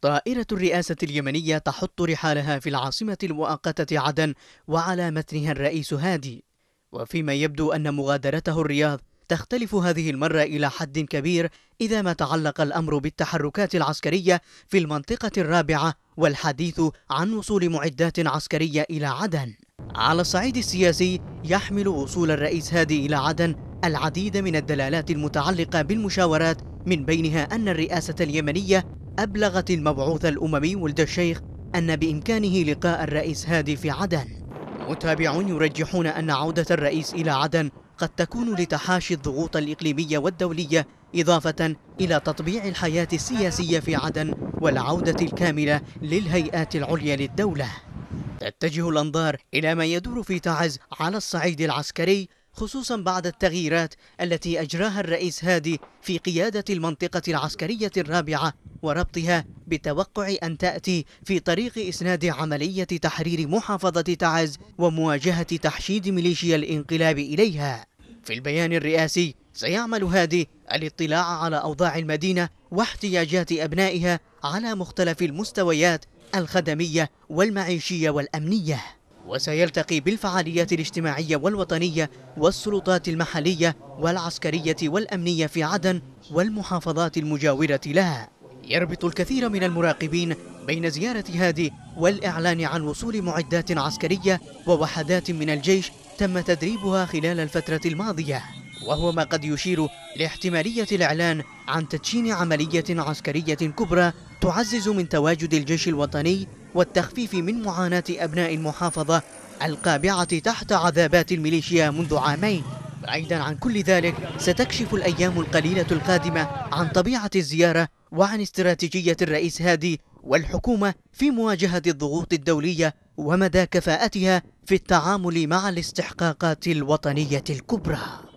طائرة الرئاسة اليمنية تحط رحالها في العاصمة المؤقتة عدن وعلى متنها الرئيس هادي وفيما يبدو أن مغادرته الرياض تختلف هذه المرة إلى حد كبير إذا ما تعلق الأمر بالتحركات العسكرية في المنطقة الرابعة والحديث عن وصول معدات عسكرية إلى عدن على الصعيد السياسي يحمل وصول الرئيس هادي إلى عدن العديد من الدلالات المتعلقة بالمشاورات من بينها أن الرئاسة اليمنية أبلغت المبعوث الأممي ولد الشيخ أن بإمكانه لقاء الرئيس هادي في عدن متابعون يرجحون أن عودة الرئيس إلى عدن قد تكون لتحاشي الضغوط الإقليمية والدولية إضافة إلى تطبيع الحياة السياسية في عدن والعودة الكاملة للهيئات العليا للدولة تتجه الأنظار إلى ما يدور في تعز على الصعيد العسكري خصوصا بعد التغييرات التي أجراها الرئيس هادي في قيادة المنطقة العسكرية الرابعة وربطها بتوقع أن تأتي في طريق إسناد عملية تحرير محافظة تعز ومواجهة تحشيد ميليشيا الانقلاب إليها في البيان الرئاسي سيعمل هادي الاطلاع على أوضاع المدينة واحتياجات أبنائها على مختلف المستويات الخدمية والمعيشية والأمنية وسيلتقي بالفعاليات الاجتماعية والوطنية والسلطات المحلية والعسكرية والأمنية في عدن والمحافظات المجاورة لها يربط الكثير من المراقبين بين زيارة هادي والإعلان عن وصول معدات عسكرية ووحدات من الجيش تم تدريبها خلال الفترة الماضية وهو ما قد يشير لاحتمالية الإعلان عن تدشين عملية عسكرية كبرى تعزز من تواجد الجيش الوطني والتخفيف من معاناة أبناء المحافظة القابعة تحت عذابات الميليشيا منذ عامين بعيدا عن كل ذلك ستكشف الأيام القليلة القادمة عن طبيعة الزيارة وعن استراتيجية الرئيس هادي والحكومة في مواجهة الضغوط الدولية ومدى كفاءتها في التعامل مع الاستحقاقات الوطنية الكبرى